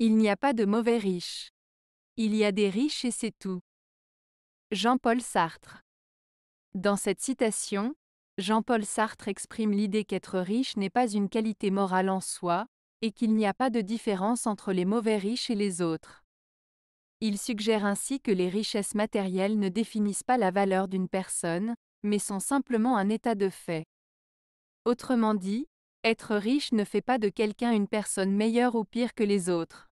Il n'y a pas de mauvais riches. Il y a des riches et c'est tout. Jean-Paul Sartre. Dans cette citation, Jean-Paul Sartre exprime l'idée qu'être riche n'est pas une qualité morale en soi, et qu'il n'y a pas de différence entre les mauvais riches et les autres. Il suggère ainsi que les richesses matérielles ne définissent pas la valeur d'une personne, mais sont simplement un état de fait. Autrement dit, être riche ne fait pas de quelqu'un une personne meilleure ou pire que les autres.